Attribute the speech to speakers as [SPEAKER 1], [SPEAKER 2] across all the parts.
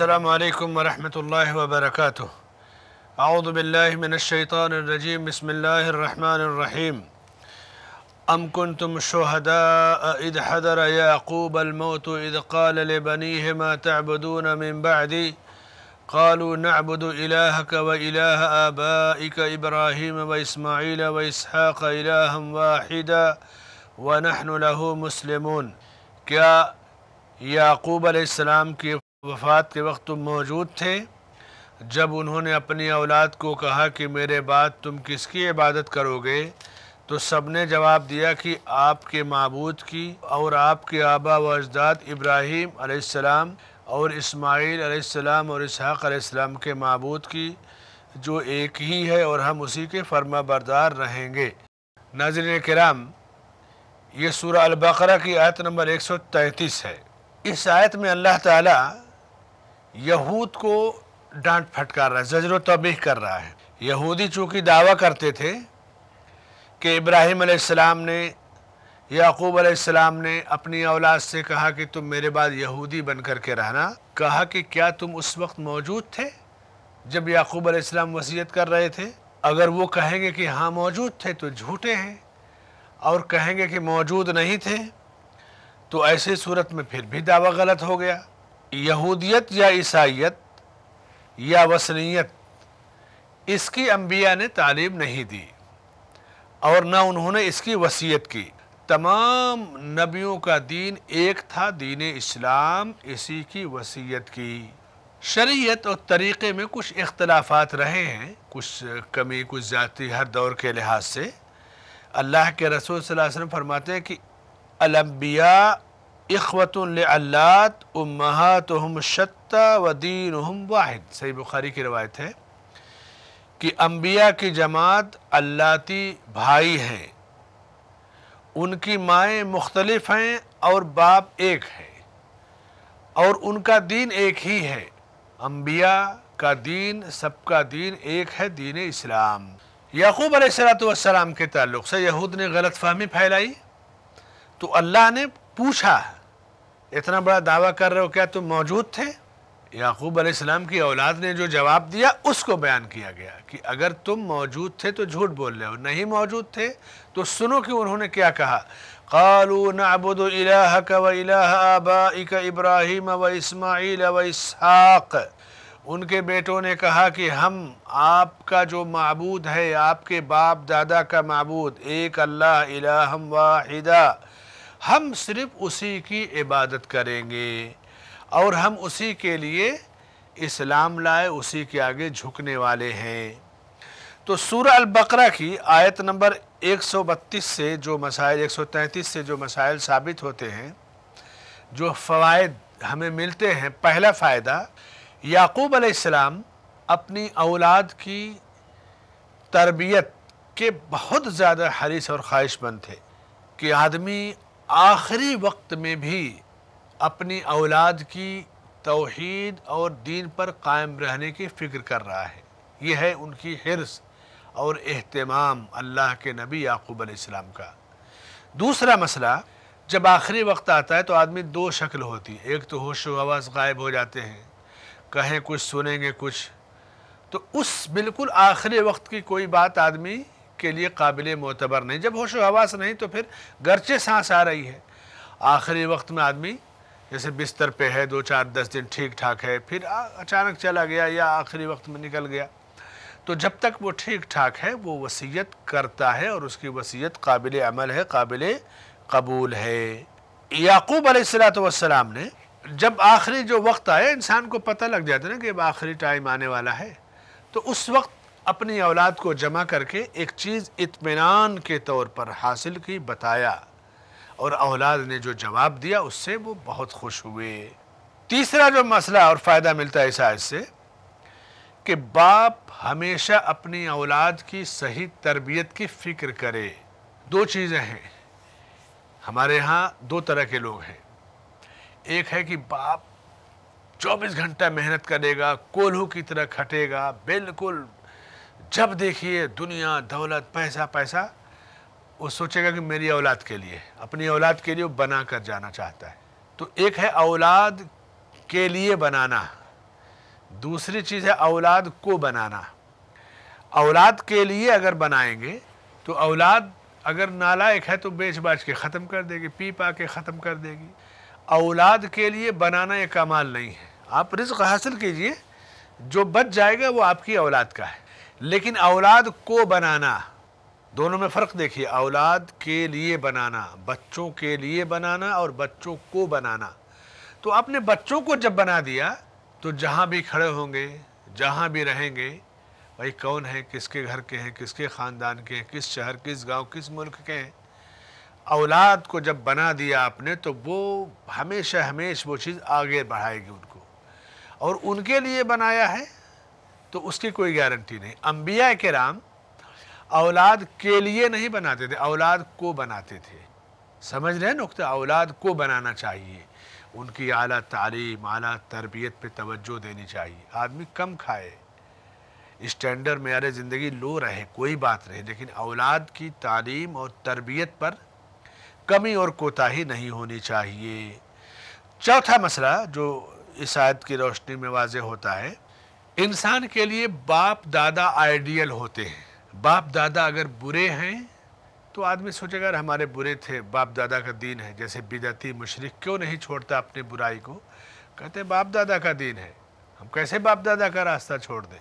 [SPEAKER 1] السلام عليكم ورحمة الله وبركاته أعوذ بالله من الشيطان الرجيم بسم الله الرحمن الرحيم أم كنتم شهداء إذ حضر يعقوب الموت إذ قال لبنيه ما تعبدون من بعدي قالوا نعبد إلهك وإله آبائك إبراهيم وإسماعيل وإسحاق إلها واحدا ونحن له مسلمون يعقوب عليه السلام كي वफात के वक्त तुम मौजूद थे जब उन्होंने अपनी औलाद को कहा कि मेरे बाद तुम किसकी इबादत करोगे तो सब ने जवाब दिया कि आपके मबूद की और आपके आबा व अजदाद इब्राहीम आसमाम और इस्माइल आसमाम और इसहाक़ के मबूद की जो एक ही है और हम उसी के फर्मा बरदार रहेंगे नजर कराम ये सूर अलबकरा की आयत नंबर एक सौ तैंतीस है इस आयत में अल्लाह ताला यहूद को डांट फटकार रहा है जजर तबीह कर रहा है यहूदी चूँकि दावा करते थे कि इब्राहिम अलैहिस्सलाम ने याकूब अलैहिस्सलाम ने अपनी औलाद से कहा कि तुम मेरे बाद यहूदी बन कर के रहना कहा कि क्या तुम उस वक्त मौजूद थे जब याकूब अलैहिस्सलाम वसीयत कर रहे थे अगर वो कहेंगे कि हाँ मौजूद थे तो झूठे हैं और कहेंगे कि मौजूद नहीं थे तो ऐसे सूरत में फिर भी दावा गलत हो गया यहूदियत या ईसाइत या वसनीत इसकी अम्बिया ने तालीम नहीं दी और न उन्होंने इसकी वसीयत की तमाम नबियों का दीन एक था दीन इस्लाम इसी की वसीयत की शरीयत और तरीक़े में कुछ इख्तलाफात रहे हैं कुछ कमी कुछ जाति हर दौर के लिहाज से अल्लाह के रसूल वसल्लम फरमाते हैं कि अलम्बिया अखवतल्लात उमहत शत्ता व दीन वाहिद सही बुखारी की रवायत है कि अम्बिया की जमात अल्लाती भाई हैं उनकी माएँ मुख्तलफ़ हैं और बाप एक है और उनका दीन एक ही है अम्बिया का दीन सबका दीन एक है दीन इस्लाम याकूब अलैहिस्सलाम के ताल्लुक से यहूद ने गलत फहमी फैलाई तो अल्लाह ने पूछा इतना बड़ा दावा कर रहे हो क्या तुम मौजूद थे याकूब अलैहिस्सलाम की औलाद ने जो जवाब दिया उसको बयान किया गया कि अगर तुम मौजूद थे तो झूठ बोल रहे हो नहीं मौजूद थे तो सुनो कि उन्होंने क्या कहा कालू नबुद आबाइक इब्राहिम व इसमाइल व इसहाक उनके बेटों ने कहा कि हम आपका जो मबूद है आपके बाप दादा का मबूद एक अल्लाह इलाहम वाहिदा हम सिर्फ उसी की इबादत करेंगे और हम उसी के लिए इस्लाम लाए उसी के आगे झुकने वाले हैं तो अल बकरा की आयत नंबर 132 से जो मसाइल 133 से जो मसाइल साबित होते हैं जो फ़वाद हमें मिलते हैं पहला फ़ायदा याकूब अलैहिस्सलाम अपनी औलाद की तरबियत के बहुत ज़्यादा हरीस और ख्वाहिशमंद थे कि आदमी आखिरी वक्त में भी अपनी औलाद की तोहद और दीन पर कायम रहने की फ़िक्र कर रहा है यह है उनकी हिरस और अहतमाम अल्लाह के नबी याकूब आसमाम का दूसरा मसला जब आखिरी वक्त आता है तो आदमी दो शक्ल होती है एक तो होश आवास गायब हो जाते हैं कहें कुछ सुनेंगे कुछ तो उस बिल्कुल आखिरी वक्त की कोई बात आदमी के लिए काबिल मोतबर नहीं जब होश हवास नहीं तो फिर गर्चे सांस आ रही है आखिरी वक्त में आदमी जैसे बिस्तर पे है दो चार दस दिन ठीक ठाक है फिर अचानक चला गया या आखिरी वक्त में निकल गया तो जब तक वो ठीक ठाक है वो वसीयत करता है और उसकी वसीयत काबिल अमल है काबिल कबूल है याकूब अलैहिस्सलाम ने जब आखिरी जो वक्त आया इंसान को पता लग जाता है ना कि अब आखिरी टाइम आने वाला है तो उस वक्त अपनी औलाद को जमा करके एक चीज़ इत्मीनान के तौर पर हासिल की बताया और औलाद ने जो जवाब दिया उससे वो बहुत खुश हुए तीसरा जो मसला और फ़ायदा मिलता है इस आयत से कि बाप हमेशा अपनी औलाद की सही तरबियत की फ़िक्र करे दो चीज़ें हैं हमारे यहाँ दो तरह के लोग हैं एक है कि बाप 24 घंटा मेहनत करेगा कोल्हू की तरह खटेगा बिल्कुल जब देखिए दुनिया दौलत पैसा पैसा वो सोचेगा कि मेरी औलाद के लिए अपनी औलाद के लिए वो बना कर जाना चाहता है तो एक है औलाद के लिए बनाना दूसरी चीज़ है औलाद को बनाना औलाद के लिए अगर बनाएंगे तो औलाद अगर नालायक है तो बेच बाच के ख़त्म कर देगी पी पा के ख़त्म कर देगी औलाद के लिए बनाना एक कमाल नहीं है आप रिज्क हासिल कीजिए जो बच जाएगा वो आपकी औलाद का है लेकिन औलाद को बनाना दोनों में फ़र्क देखिए औलाद के लिए बनाना बच्चों के लिए बनाना और बच्चों को बनाना तो आपने बच्चों को जब बना दिया तो जहाँ भी खड़े होंगे जहाँ भी रहेंगे भाई कौन है किसके घर के हैं किसके ख़ानदान के हैं किस शहर किस गांव किस मुल्क के हैं औलाद को जब बना दिया आपने तो वो हमेशा हमेशा वो चीज़ आगे बढ़ाएगी उनको और उनके लिए बनाया है तो उसकी कोई गारंटी नहीं अम्बिया के राम औलाद के लिए नहीं बनाते थे औलाद को बनाते थे समझ रहे नुकता औलाद को बनाना चाहिए उनकी आला तालीम आला तरबियत पे तवज्जो देनी चाहिए आदमी कम खाए स्टैंडर्ड मैार ज़िंदगी लो रहे कोई बात नहीं लेकिन औलाद की तालीम और तरबियत पर कमी और कोताही नहीं होनी चाहिए चौथा मसला जो इस आयत की रोशनी में वाज होता है इंसान के लिए बाप दादा आइडियल होते हैं बाप दादा अगर बुरे हैं तो आदमी सोचेगा अगर हमारे बुरे थे बाप दादा का दीन है जैसे बिदती मशरक क्यों नहीं छोड़ता अपनी बुराई को कहते बाप दादा का दीन है हम कैसे बाप दादा का रास्ता छोड़ दें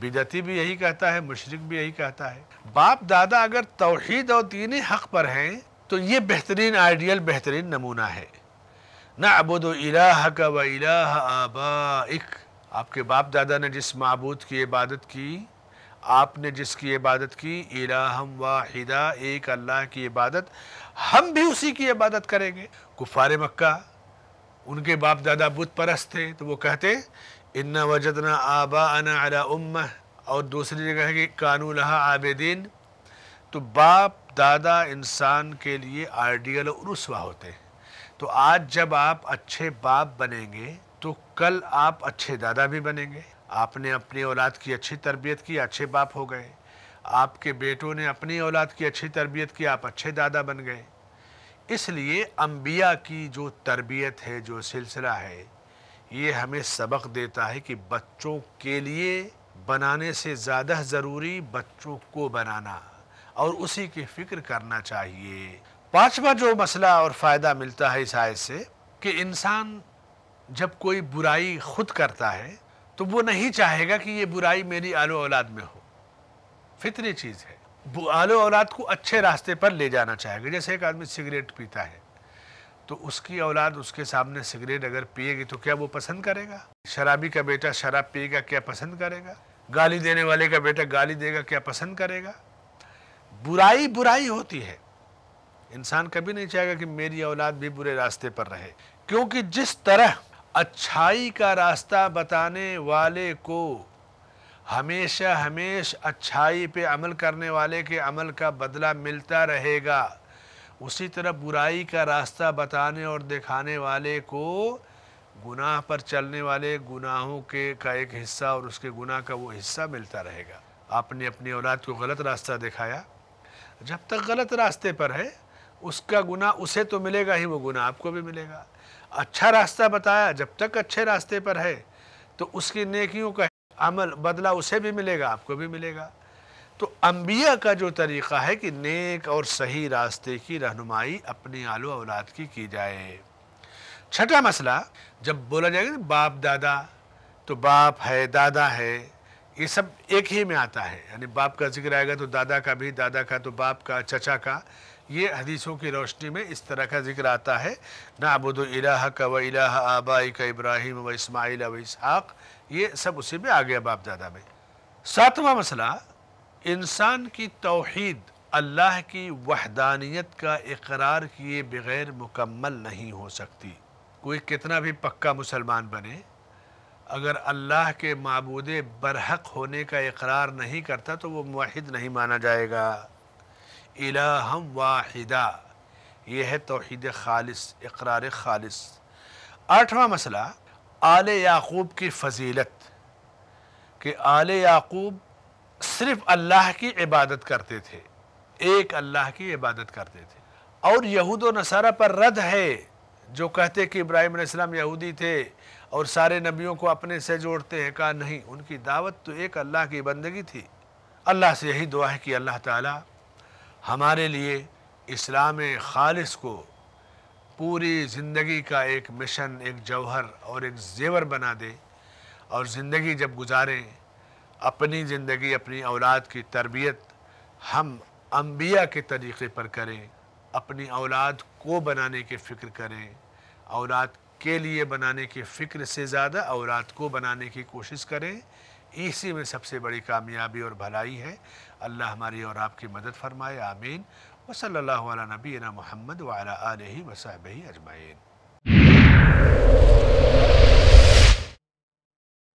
[SPEAKER 1] बिदती भी यही कहता है मशरक भी यही कहता है बाप दादा अगर तोहद और दीन हक़ पर हैं तो ये बेहतरीन आइडियल बेहतरीन नमूना है ना अबोद इलाह का व इलाह आबा इक आपके बाप दादा ने जिस मबूद की इबादत की आपने जिसकी इबादत की इलाहम वाहिदा एक अल्लाह की इबादत हम भी उसी की इबादत करेंगे कुफार मक्का उनके बाप दादा बुत परस्त थे तो वो कहते इन्ना वजदना आबा अना अला उम्म और दूसरी जगह है कि कानू लहा आबेदीन तो बाप दादा इंसान के लिए आइडियल और रुसवा होते हैं तो आज जब आप अच्छे बाप बनेंगे तो कल आप अच्छे दादा भी बनेंगे आपने अपनी औलाद की अच्छी तरबियत की अच्छे बाप हो गए आपके बेटों ने अपनी औलाद की अच्छी तरबियत की आप अच्छे दादा बन गए इसलिए अम्बिया की जो तरबियत है जो सिलसिला है ये हमें सबक देता है कि बच्चों के लिए बनाने से ज़्यादा ज़रूरी बच्चों को बनाना और उसी की फ़िक्र करना चाहिए पांचवा जो मसला और फ़ायदा मिलता है इस आय से कि इंसान जब कोई बुराई खुद करता है तो वो नहीं चाहेगा कि ये बुराई मेरी आलो औलाद में हो फितरी चीज़ है आलो औलाद को अच्छे रास्ते पर ले जाना चाहेगा जैसे एक आदमी सिगरेट पीता है तो उसकी औलाद उसके सामने सिगरेट अगर पिएगी तो क्या वो पसंद करेगा शराबी का बेटा शराब पिएगा क्या पसंद करेगा गाली देने वाले का बेटा गाली देगा क्या पसंद करेगा बुराई बुराई होती है इंसान कभी नहीं चाहेगा कि मेरी औलाद भी बुरे रास्ते पर रहे क्योंकि जिस तरह अच्छाई का रास्ता बताने वाले को हमेशा हमेश अच्छाई पे अमल करने वाले के अमल का बदला मिलता रहेगा उसी तरह बुराई का रास्ता बताने और दिखाने वाले को गुनाह पर चलने वाले गुनाहों के का एक हिस्सा और उसके गुनाह का वो हिस्सा मिलता रहेगा आपने अपनी औलाद को गलत रास्ता दिखाया जब तक गलत रास्ते पर है उसका गुनाह उसे तो मिलेगा ही वो गुनाह आपको भी मिलेगा अच्छा रास्ता बताया जब तक अच्छे रास्ते पर है तो उसकी नेकियों का अमल बदला उसे भी मिलेगा आपको भी मिलेगा तो अम्बिया का जो तरीक़ा है कि नेक और सही रास्ते की रहनुमाई अपने आलो औलाद की की जाए छठा मसला जब बोला जाएगा बाप दादा तो बाप है दादा है ये सब एक ही में आता है यानी बाप का जिक्र आएगा तो दादा का भी दादा का तो बाप का चचा का ये हदीसों की रोशनी में इस तरह का जिक्र आता है नाबुद इलाह का व इलाह आबाई का इब्राहिम व इसमाइल व इसहाक ये सब उसी में आ गया बाप दादा में सातवां मसला इंसान की तोहद अल्लाह की वहदानियत का इकरार किए बगैर मुकम्मल नहीं हो सकती कोई कितना भी पक्का मुसलमान बने अगर अल्लाह के मबूद बरहक होने का इकरार नहीं करता तो वो माहिद नहीं माना जाएगा इलाहम वाहिदा ये है तोहद खालिस इकरार खालिस आठवां मसला आल याकूब की फजीलत कि आल याकूब सिर्फ अल्लाह की इबादत करते थे एक अल्लाह की इबादत करते थे और यहूद नसारा पर रद्द है जो कहते कि इब्राहिम इस्लाम यहूदी थे और सारे नबियों को अपने से जोड़ते हैं कहा नहीं उनकी दावत तो एक अल्लाह की बंदगी थी अल्लाह से यही दुआ है कि अल्लाह ताला हमारे लिए इस्लाम खालिस को पूरी ज़िंदगी का एक मिशन एक जौहर और एक जेवर बना दे और ज़िंदगी जब गुजारें अपनी ज़िंदगी अपनी औलाद की तरबियत हम अम्बिया के तरीक़े पर करें अपनी औलाद को बनाने के फ़िक्र करें औलाद के लिए बनाने के फ़िक्र से ज़्यादा औलाद को बनाने की कोशिश करें इसी में सबसे बड़ी कामयाबी और भलाई है अल्लाह हमारी और आपकी मदद फरमाए आमीन वसल्ला नबीना महमद वाल वसाब अजमाइन